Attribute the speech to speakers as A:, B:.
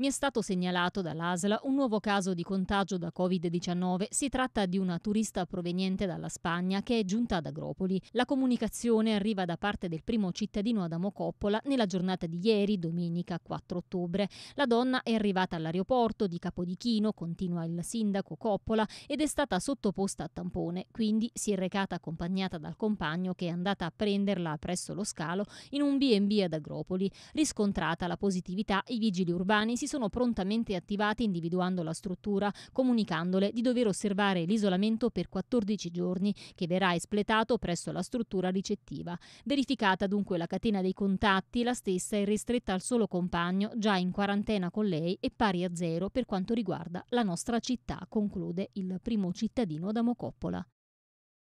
A: Mi è stato segnalato dall'ASLA un nuovo caso di contagio da Covid-19. Si tratta di una turista proveniente dalla Spagna che è giunta ad Agropoli. La comunicazione arriva da parte del primo cittadino Adamo Coppola nella giornata di ieri, domenica 4 ottobre. La donna è arrivata all'aeroporto di Capodichino, continua il sindaco Coppola, ed è stata sottoposta a tampone, quindi si è recata accompagnata dal compagno che è andata a prenderla presso lo scalo in un B&B ad Agropoli. Riscontrata la positività, i vigili urbani si sono prontamente attivati individuando la struttura, comunicandole di dover osservare l'isolamento per 14 giorni che verrà espletato presso la struttura ricettiva. Verificata dunque la catena dei contatti, la stessa è ristretta al solo compagno già in quarantena con lei e pari a zero per quanto riguarda la nostra città, conclude il primo cittadino da Mocoppola.